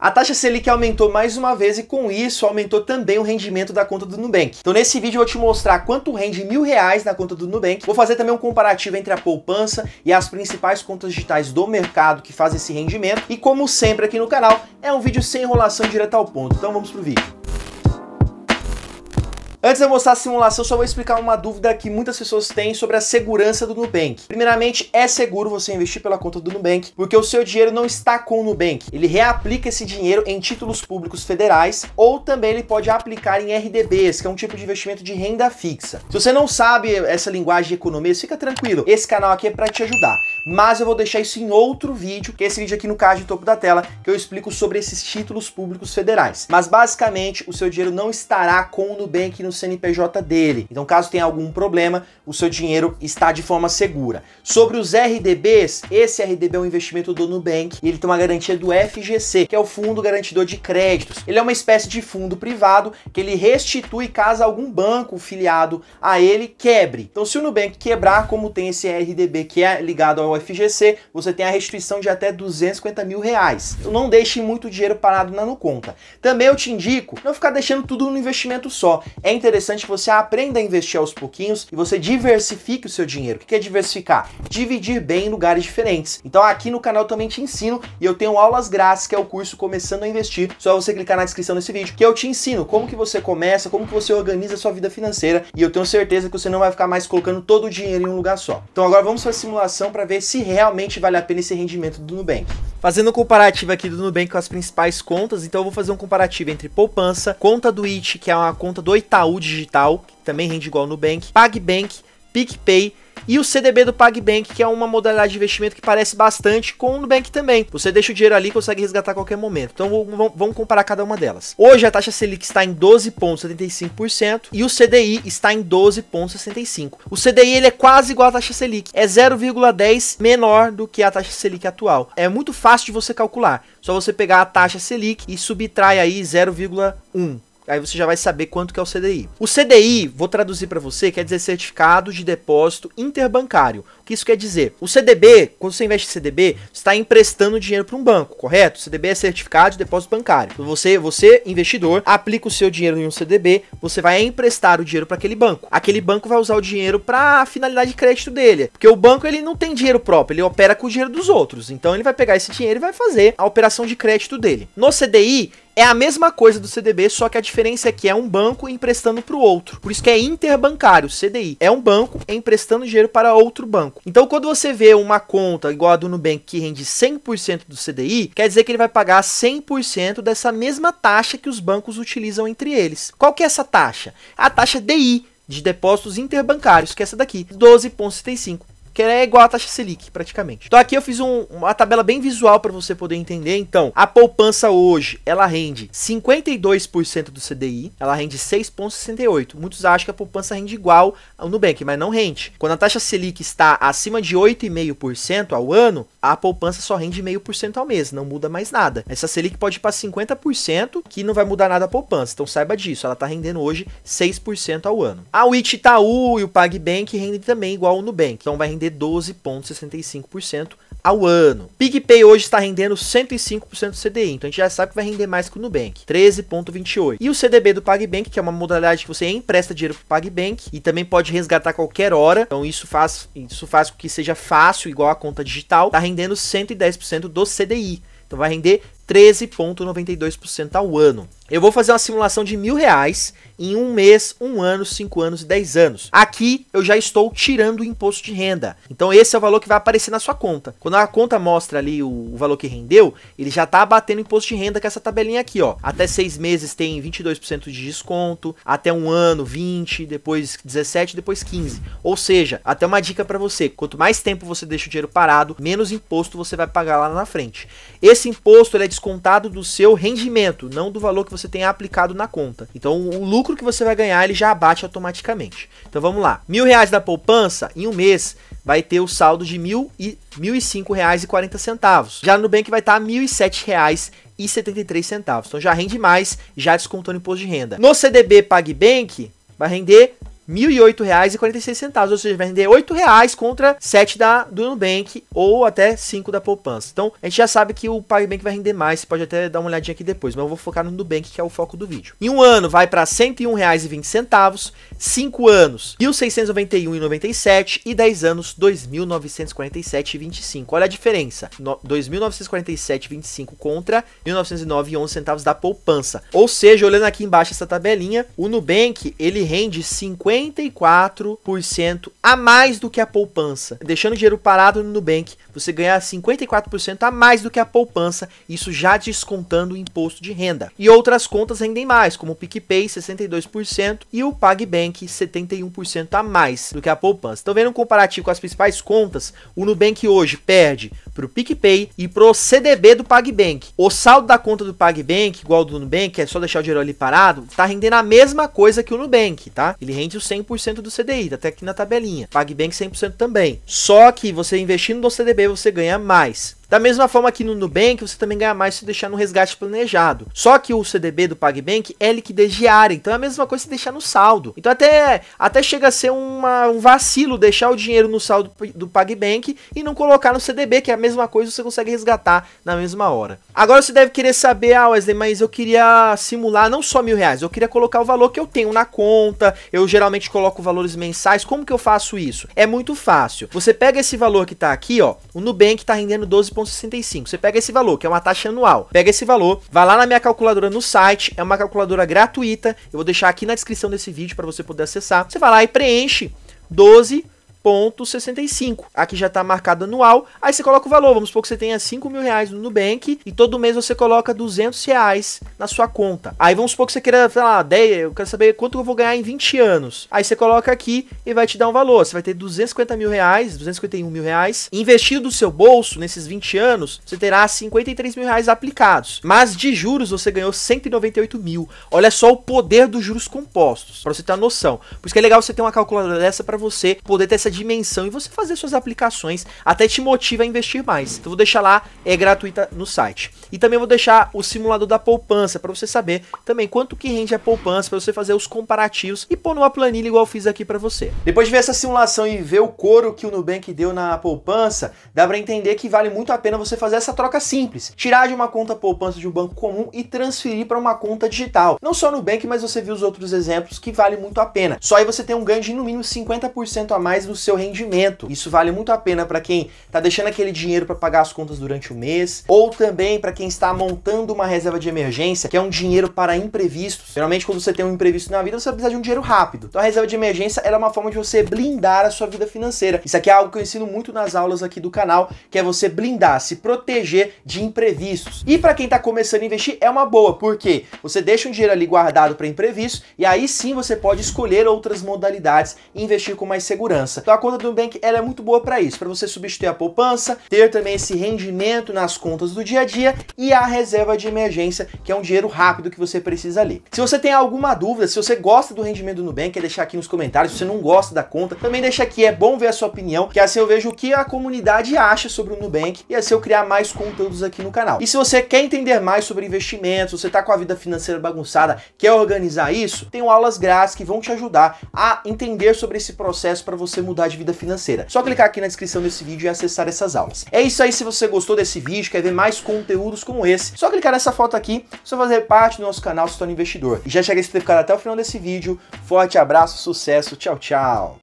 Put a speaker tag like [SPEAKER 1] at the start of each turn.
[SPEAKER 1] A taxa Selic aumentou mais uma vez e com isso aumentou também o rendimento da conta do Nubank. Então nesse vídeo eu vou te mostrar quanto rende mil reais na conta do Nubank. Vou fazer também um comparativo entre a poupança e as principais contas digitais do mercado que fazem esse rendimento. E como sempre aqui no canal, é um vídeo sem enrolação direto ao ponto. Então vamos pro vídeo. Antes de eu mostrar a simulação, só vou explicar uma dúvida que muitas pessoas têm sobre a segurança do Nubank. Primeiramente, é seguro você investir pela conta do Nubank, porque o seu dinheiro não está com o Nubank. Ele reaplica esse dinheiro em títulos públicos federais ou também ele pode aplicar em RDBs, que é um tipo de investimento de renda fixa. Se você não sabe essa linguagem de economia, fica tranquilo. Esse canal aqui é para te ajudar, mas eu vou deixar isso em outro vídeo, que é esse vídeo aqui no card do topo da tela, que eu explico sobre esses títulos públicos federais. Mas basicamente, o seu dinheiro não estará com o Nubank no no CNPJ dele. Então, caso tenha algum problema, o seu dinheiro está de forma segura. Sobre os RDBs, esse RDB é um investimento do Nubank e ele tem uma garantia do FGC, que é o Fundo Garantidor de Créditos. Ele é uma espécie de fundo privado que ele restitui caso algum banco filiado a ele quebre. Então, se o Nubank quebrar, como tem esse RDB que é ligado ao FGC, você tem a restituição de até 250 mil reais. não deixe muito dinheiro parado na Nuconta. Também eu te indico não ficar deixando tudo no investimento só. É interessante que você aprenda a investir aos pouquinhos e você diversifique o seu dinheiro. O que é diversificar? Dividir bem em lugares diferentes. Então aqui no canal também te ensino e eu tenho aulas grátis, que é o curso Começando a Investir. Só você clicar na descrição desse vídeo que eu te ensino como que você começa, como que você organiza a sua vida financeira e eu tenho certeza que você não vai ficar mais colocando todo o dinheiro em um lugar só. Então agora vamos para a simulação para ver se realmente vale a pena esse rendimento do Nubank. Fazendo um comparativo aqui do Nubank com as principais contas, então eu vou fazer um comparativo entre poupança, conta do IT, que é uma conta do Itaú Digital, que também rende igual ao Nubank, PagBank, PicPay e o CDB do PagBank, que é uma modalidade de investimento que parece bastante com o Nubank também. Você deixa o dinheiro ali e consegue resgatar a qualquer momento. Então vamos comparar cada uma delas. Hoje a taxa Selic está em 12,75% e o CDI está em 12,65%. O CDI ele é quase igual à taxa Selic, é 0,10 menor do que a taxa Selic atual. É muito fácil de você calcular, só você pegar a taxa Selic e subtrai aí 0,1 aí você já vai saber quanto que é o CDI. O CDI, vou traduzir para você, quer dizer Certificado de Depósito Interbancário. O que isso quer dizer? O CDB, quando você investe em CDB, está emprestando dinheiro para um banco, correto? O CDB é Certificado de Depósito Bancário. Você, você investidor, aplica o seu dinheiro em um CDB, você vai emprestar o dinheiro para aquele banco. Aquele banco vai usar o dinheiro para a finalidade de crédito dele, porque o banco ele não tem dinheiro próprio, ele opera com o dinheiro dos outros. Então ele vai pegar esse dinheiro e vai fazer a operação de crédito dele. No CDI, é a mesma coisa do CDB, só que a diferença é que é um banco emprestando para o outro. Por isso que é interbancário, CDI. É um banco emprestando dinheiro para outro banco. Então, quando você vê uma conta igual a do Nubank que rende 100% do CDI, quer dizer que ele vai pagar 100% dessa mesma taxa que os bancos utilizam entre eles. Qual que é essa taxa? A taxa DI, de depósitos interbancários, que é essa daqui, 12,75 que é igual à taxa Selic, praticamente. Então aqui eu fiz um, uma tabela bem visual para você poder entender. Então, a poupança hoje, ela rende 52% do CDI, ela rende 6,68. Muitos acham que a poupança rende igual ao Nubank, mas não rende. Quando a taxa Selic está acima de 8,5% ao ano, a poupança só rende 0,5% ao mês, não muda mais nada. Essa Selic pode ir para 50%, que não vai mudar nada a poupança. Então saiba disso, ela está rendendo hoje 6% ao ano. A Itaú e o PagBank rendem também igual ao Nubank, então vai render 12,65% ao ano. PicPay hoje está rendendo 105% do CDI, então a gente já sabe que vai render mais que o Nubank, 13,28%. E o CDB do PagBank, que é uma modalidade que você empresta dinheiro para o PagBank e também pode resgatar qualquer hora, então isso faz, isso faz com que seja fácil, igual a conta digital, está rendendo 110% do CDI, então vai render 13,92% ao ano. Eu vou fazer uma simulação de mil reais em um mês, um ano, cinco anos e dez anos. Aqui eu já estou tirando o imposto de renda. Então esse é o valor que vai aparecer na sua conta. Quando a conta mostra ali o, o valor que rendeu, ele já está abatendo imposto de renda com essa tabelinha aqui, ó. Até seis meses tem 22% de desconto, até um ano 20, depois 17, depois 15. Ou seja, até uma dica para você, quanto mais tempo você deixa o dinheiro parado, menos imposto você vai pagar lá na frente. Esse imposto ele é descontado do seu rendimento, não do valor que você você tenha aplicado na conta. Então o lucro que você vai ganhar ele já abate automaticamente. Então vamos lá, mil reais da poupança em um mês vai ter o saldo de mil e mil e cinco reais e quarenta centavos. Já no Nubank vai estar tá R$ mil e sete reais e setenta e três centavos. Então já rende mais, já descontando imposto de renda. No CDB PagBank vai render R$ 1.008,46, ou seja, vai render R$ 8,00 contra 7 da do Nubank ou até 5 da poupança. Então, a gente já sabe que o PagBank vai render mais, você pode até dar uma olhadinha aqui depois, mas eu vou focar no Nubank, que é o foco do vídeo. Em um ano vai para R$ 101,20 5 anos 1691 e 97 e 10 anos 2947 e 25. Olha a diferença. No, 2947 e 25 contra 1909 e 11 centavos da poupança. Ou seja, olhando aqui embaixo essa tabelinha, o Nubank, ele rende 54% a mais do que a poupança. Deixando o dinheiro parado no Nubank, você ganha 54% a mais do que a poupança, isso já descontando o imposto de renda. E outras contas rendem mais, como o PicPay 62% e o PagBank Nubank 71% a mais do que a poupança. Então, vendo um comparativo com as principais contas, o Nubank hoje perde para o PicPay e para o CDB do PagBank. O saldo da conta do PagBank, igual ao do Nubank, é só deixar o dinheiro ali parado, está rendendo a mesma coisa que o Nubank, tá? Ele rende o 100% do CDI, tá até aqui na tabelinha. PagBank 100% também. Só que você investindo no CDB, você ganha mais. Da mesma forma que no Nubank, você também ganha mais se deixar no resgate planejado. Só que o CDB do PagBank é liquidez diária, então é a mesma coisa se deixar no saldo. Então até, até chega a ser uma, um vacilo deixar o dinheiro no saldo do PagBank e não colocar no CDB, que é a mesma coisa, você consegue resgatar na mesma hora. Agora você deve querer saber, ah Wesley, mas eu queria simular não só mil reais, eu queria colocar o valor que eu tenho na conta, eu geralmente coloco valores mensais, como que eu faço isso? É muito fácil. Você pega esse valor que tá aqui, ó, o Nubank tá rendendo 12 você pega esse valor, que é uma taxa anual. Pega esse valor, vai lá na minha calculadora no site, é uma calculadora gratuita. Eu vou deixar aqui na descrição desse vídeo para você poder acessar. Você vai lá e preenche 12 1,65. Aqui já está marcado anual. Aí você coloca o valor. Vamos supor que você tenha 5 mil reais no Nubank e todo mês você coloca 200 reais na sua conta. Aí vamos supor que você queira, sei lá, 10, eu quero saber quanto eu vou ganhar em 20 anos. Aí você coloca aqui e vai te dar um valor. Você vai ter 250 mil reais, 251 mil reais. Investido do seu bolso nesses 20 anos, você terá 53 mil reais aplicados. Mas de juros você ganhou 198 mil. Olha só o poder dos juros compostos, para você ter uma noção. Por isso que é legal você ter uma calculadora dessa para você poder ter essa essa dimensão e você fazer suas aplicações até te motiva a investir mais. Então vou deixar lá, é gratuita no site. E também vou deixar o simulador da poupança para você saber também quanto que rende a poupança para você fazer os comparativos e pôr numa planilha igual eu fiz aqui para você. Depois de ver essa simulação e ver o couro que o Nubank deu na poupança, dá para entender que vale muito a pena você fazer essa troca simples, tirar de uma conta poupança de um banco comum e transferir para uma conta digital. Não só Nubank, mas você viu os outros exemplos que vale muito a pena. Só aí você tem um ganho de no mínimo 50% a mais no seu rendimento. Isso vale muito a pena para quem está deixando aquele dinheiro para pagar as contas durante o mês, ou também para quem está montando uma reserva de emergência, que é um dinheiro para imprevistos. Geralmente, quando você tem um imprevisto na vida, você precisa de um dinheiro rápido. Então, a reserva de emergência é uma forma de você blindar a sua vida financeira. Isso aqui é algo que eu ensino muito nas aulas aqui do canal, que é você blindar, se proteger de imprevistos. E para quem está começando a investir, é uma boa, porque você deixa um dinheiro ali guardado para imprevistos e aí sim você pode escolher outras modalidades e investir com mais segurança. Então a conta do Nubank ela é muito boa para isso, para você substituir a poupança, ter também esse rendimento nas contas do dia a dia e a reserva de emergência, que é um dinheiro rápido que você precisa ali. Se você tem alguma dúvida, se você gosta do rendimento do Nubank, é deixar aqui nos comentários. Se você não gosta da conta, também deixa aqui, é bom ver a sua opinião, que assim eu vejo o que a comunidade acha sobre o Nubank e assim eu criar mais conteúdos aqui no canal. E se você quer entender mais sobre investimentos, você está com a vida financeira bagunçada, quer organizar isso, tem aulas grátis que vão te ajudar a entender sobre esse processo para você mudar mudar de vida financeira. Só clicar aqui na descrição desse vídeo e acessar essas aulas. É isso aí, se você gostou desse vídeo, quer ver mais conteúdos como esse, só clicar nessa foto aqui, só fazer parte do nosso canal se torna investidor. E já cheguei a ter ficado até o final desse vídeo. Forte abraço, sucesso, tchau, tchau.